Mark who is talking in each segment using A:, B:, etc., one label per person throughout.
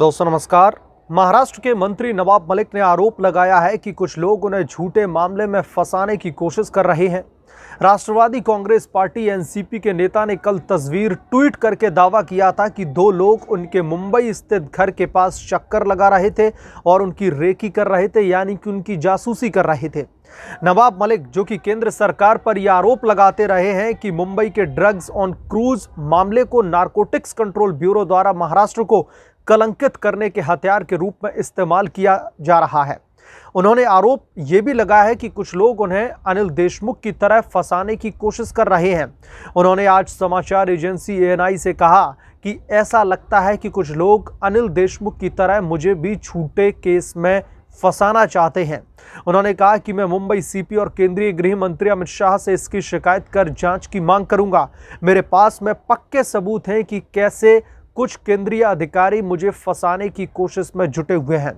A: दोस्तों नमस्कार महाराष्ट्र के मंत्री नवाब मलिक ने आरोप लगाया है कि कुछ लोग उन्हें झूठे मामले में फंसाने की कोशिश कर रहे हैं राष्ट्रवादी कांग्रेस पार्टी एनसीपी के नेता ने कल तस्वीर ट्वीट करके दावा किया था कि दो लोग उनके मुंबई स्थित घर के पास चक्कर लगा रहे थे और उनकी रेकी कर रहे थे यानी कि उनकी जासूसी कर रहे थे नवाब मलिक जो कि केंद्र सरकार पर यह आरोप लगाते रहे हैं कि मुंबई के ड्रग्स ऑन क्रूज मामले को नार्कोटिक्स कंट्रोल ब्यूरो द्वारा महाराष्ट्र को कलंकित करने के हथियार के रूप में इस्तेमाल किया जा रहा है उन्होंने आरोप ये भी लगाया है कि कुछ लोग उन्हें अनिल देशमुख की तरह फंसाने की कोशिश कर रहे हैं उन्होंने आज समाचार एजेंसी एएनआई से कहा कि ऐसा लगता है कि कुछ लोग अनिल देशमुख की तरह मुझे भी छूटे केस में फंसाना चाहते हैं उन्होंने कहा कि मैं मुंबई सीपी और केंद्रीय गृह मंत्री अमित शाह से इसकी शिकायत कर जांच की मांग करूंगा मेरे पास में पक्के सबूत हैं कि कैसे कुछ केंद्रीय अधिकारी मुझे फंसाने की कोशिश में जुटे हुए हैं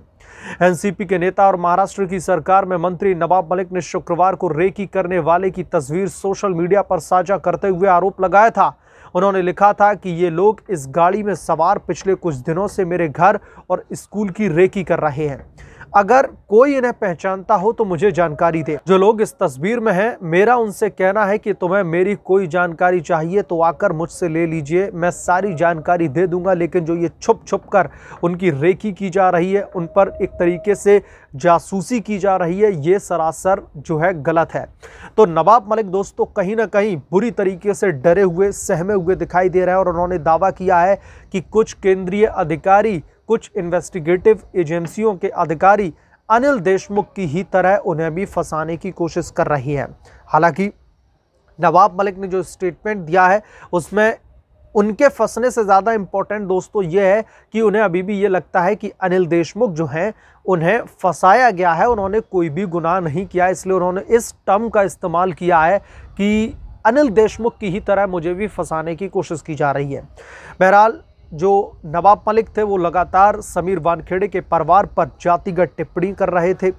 A: एनसीपी के नेता और महाराष्ट्र की सरकार में मंत्री नवाब मलिक ने शुक्रवार को रेकी करने वाले की तस्वीर सोशल मीडिया पर साझा करते हुए आरोप लगाया था उन्होंने लिखा था कि ये लोग इस गाड़ी में सवार पिछले कुछ दिनों से मेरे घर और स्कूल की रेकी कर रहे हैं अगर कोई इन्हें पहचानता हो तो मुझे जानकारी दे जो लोग इस तस्वीर में हैं मेरा उनसे कहना है कि तुम्हें मेरी कोई जानकारी चाहिए तो आकर मुझसे ले लीजिए मैं सारी जानकारी दे दूंगा लेकिन जो ये छुप छुप कर उनकी रेखी की जा रही है उन पर एक तरीके से जासूसी की जा रही है ये सरासर जो है गलत है तो नवाब मलिक दोस्तों कहीं ना कहीं बुरी तरीके से डरे हुए सहमे हुए दिखाई दे रहे हैं और उन्होंने दावा किया है कि कुछ केंद्रीय अधिकारी कुछ इन्वेस्टिगेटिव एजेंसियों के अधिकारी अनिल देशमुख की ही तरह उन्हें भी फंसाने की कोशिश कर रही है हालांकि नवाब मलिक ने जो स्टेटमेंट दिया है उसमें उनके फंसने से ज़्यादा इम्पोर्टेंट दोस्तों ये है कि उन्हें अभी भी ये लगता है कि अनिल देशमुख जो हैं उन्हें फंसाया गया है उन्होंने कोई भी गुनाह नहीं किया इसलिए उन्होंने इस टर्म का इस्तेमाल किया है कि अनिल देशमुख की ही तरह मुझे भी फंसाने की कोशिश की जा रही है बहरहाल जो नवाब मलिक थे वो लगातार समीर वानखेड़े के परिवार पर जातिगत टिप्पणी कर रहे थे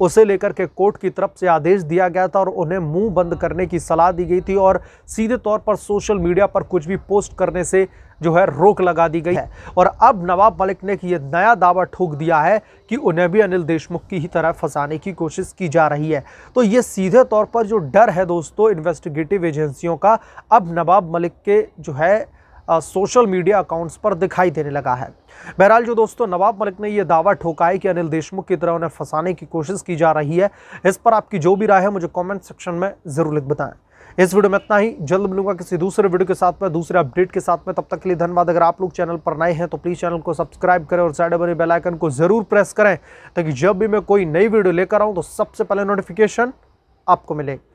A: उसे लेकर के कोर्ट की तरफ से आदेश दिया गया था और उन्हें मुंह बंद करने की सलाह दी गई थी और सीधे तौर पर सोशल मीडिया पर कुछ भी पोस्ट करने से जो है रोक लगा दी गई है और अब नवाब मलिक ने ये नया दावा ठोक दिया है कि उन्हें भी अनिल देशमुख की ही तरह फंसाने की कोशिश की जा रही है तो ये सीधे तौर पर जो डर है दोस्तों इन्वेस्टिगेटिव एजेंसियों का अब नवाब मलिक के जो है सोशल मीडिया अकाउंट्स पर दिखाई देने लगा है बहरहाल जो दोस्तों नवाब मलिक ने यह दावा ठोका है कि अनिल देशमुख की तरह उन्हें फंसाने की कोशिश की जा रही है इस पर आपकी जो भी राय है मुझे कॉमेंट सेक्शन में ज़रूर लिख बताएं इस वीडियो में इतना ही जल्द मिलूंगा किसी दूसरे वीडियो के साथ में दूसरे अपडेट के साथ में तब तक के लिए धन्यवाद अगर आप लोग चैनल पर नए हैं तो प्लीज़ चैनल को सब्सक्राइब करें और साइड बने बेलाइकन को ज़रूर प्रेस करें ताकि जब भी मैं कोई नई वीडियो लेकर आऊँ तो सबसे पहले नोटिफिकेशन आपको मिले